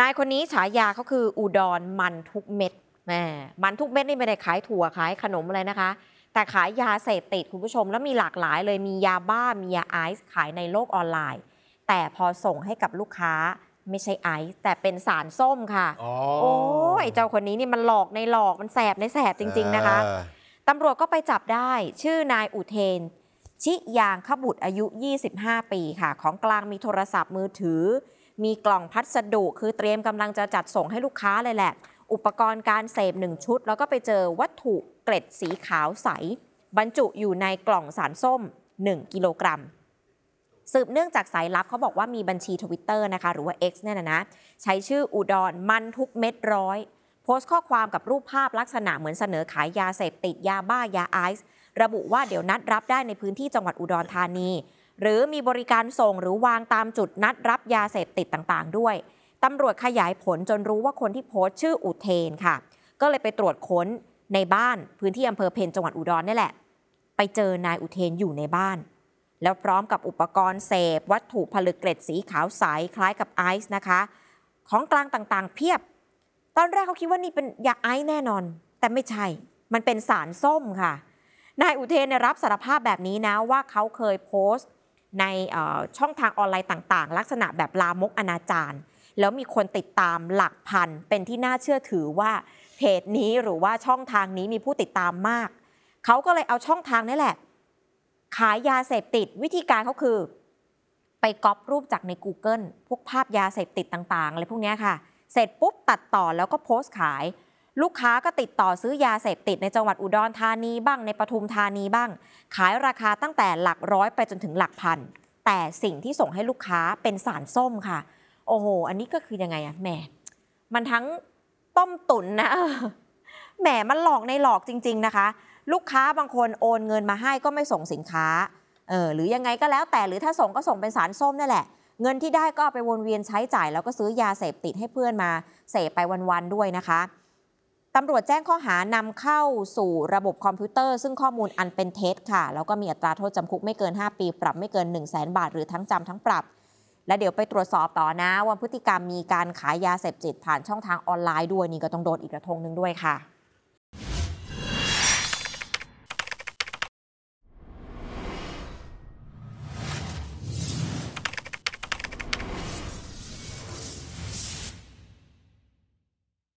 นายคนนี้ฉายาเขาคืออุดรมันทุกเม็ดแม่มันทุกเม็ดนี่ไม่ได้ขายถั่วขายขนมอะไรนะคะ แต่ขายยาเสพติดคุณผู้ชมแล้วมีหลากหลายเลยมียาบ้ามียาไอซ์ขายในโลกออนไลน์ แต่พอส่งให้กับลูกค้าไม่ใช่ไอซ์แต่เป็นสารส้มค่ะโอ้ยเจ้าคนนี้นี่มันหลอกในหลอกมันแสบในแสบจริงๆนะคะตำรวจก็ไปจับได้ ชื่อนายอุเทนชิยางขบุตรอายุ 25 ปีค่ะ ของกลางมีโทรศัพท์มือถือมีกล่องพัสดุคือเตรียมกำลังจะจัดส่งให้ลูกค้าเลยแหละ อุปกรณ์การเสพหนึ่งชุด แล้วก็ไปเจอวัตถุเกล็ดสีขาวใส บรรจุอยู่ในกล่องสารส้ม 1 กิโลกรัม สืบเนื่องจากสายลับเขาบอกว่ามีบัญชีทวิตเตอร์นะคะ หรือว่า X เนี่ยนะนะ ใช้ชื่ออุดรมันทุกเม็ดร้อย โพสต์ข้อความกับรูปภาพลักษณะเหมือนเสนอขายยาเสพติดยาบ้ายาไอซ์ระบุว่าเดี๋ยวนัดรับได้ในพื้นที่จังหวัดอุดรธานีหรือมีบริการส่งหรือวางตามจุดนัดรับยาเสพติดต่างๆด้วย ตำรวจขยายผลจนรู้ว่าคนที่โพสต์ชื่ออุเทนค่ะ ก็เลยไปตรวจค้นในบ้านพื้นที่อำเภอเพนจังหวัดอุดรนี่แหละ ไปเจอนายอุเทนอยู่ในบ้าน แล้วพร้อมกับอุปกรณ์เสพวัตถุผลึกเกล็ดสีขาวใส คล้ายกับไอซ์นะคะ ของกลางต่างๆเพียบ ตอนแรกเขาคิดว่านี่เป็นยาไอซ์แน่นอน แต่ไม่ใช่ มันเป็นสารส้มค่ะ นายอุเทนรับสารภาพแบบนี้นะว่าเขาเคยโพสต์ในช่องทางออนไลน์ต่างๆ ลักษณะแบบ ลามกอนาจารแล้วมีคนติดตามหลักพันเป็นที่น่าเชื่อถือว่าเพจนี้หรือว่าช่องทางนี้มีผู้ติดตามมาก เขาก็เลยเอาช่องทางนี้แหละ ขายยาเสพติดวิธีการเขาคือ ไปก๊อปรูปจากใน Google พวกภาพยาเสพติดต่างๆอะไรพวกนี้ค่ะ เสร็จปุ๊บตัดต่อแล้วก็โพสต์ขายลูกค้าก็ติดต่อซื้อยาเสพติดในจังหวัดอุดรธานีบ้างในปทุมธานีบ้าง ขายราคาตั้งแต่หลักร้อยไปจนถึงหลักพันแต่สิ่งที่ส่งให้ลูกค้าเป็นสารส้มค่ะ โอ้โห อันนี้ก็คือยังไงอะแหม มันทั้งต้มตุ๋นนะ แหมมันหลอกในหลอกจริง ๆ นะคะ ลูกค้าบางคนโอนเงินมาให้ก็ไม่ส่งสินค้า เออหรือยังไงก็แล้วแต่หรือถ้าส่งก็ส่งเป็นสารส้มนี่แหละเงินที่ได้ก็เอาไปวนเวียนใช้จ่ายแล้วก็ซื้อยาเสพติดให้เพื่อนมาเสพไปวันๆด้วยนะคะตำรวจแจ้งข้อหานำเข้าสู่ระบบคอมพิวเตอร์ซึ่งข้อมูลอันเป็นเท็จค่ะ แล้วก็มีอัตราโทษจำคุกไม่เกิน 5 ปีปรับไม่เกิน1 0 0 0 0แบาทหรือทั้งจำทั้งปรับ และเดี๋ยวไปตรวจสอบต่อนะว่าพฤติกรรมมีการขายยาเสพติดผ่านช่องทางออนไลน์ด้วย นี่ก็ต้องโดนอีกกระทงหนึ่งด้วยค่ะ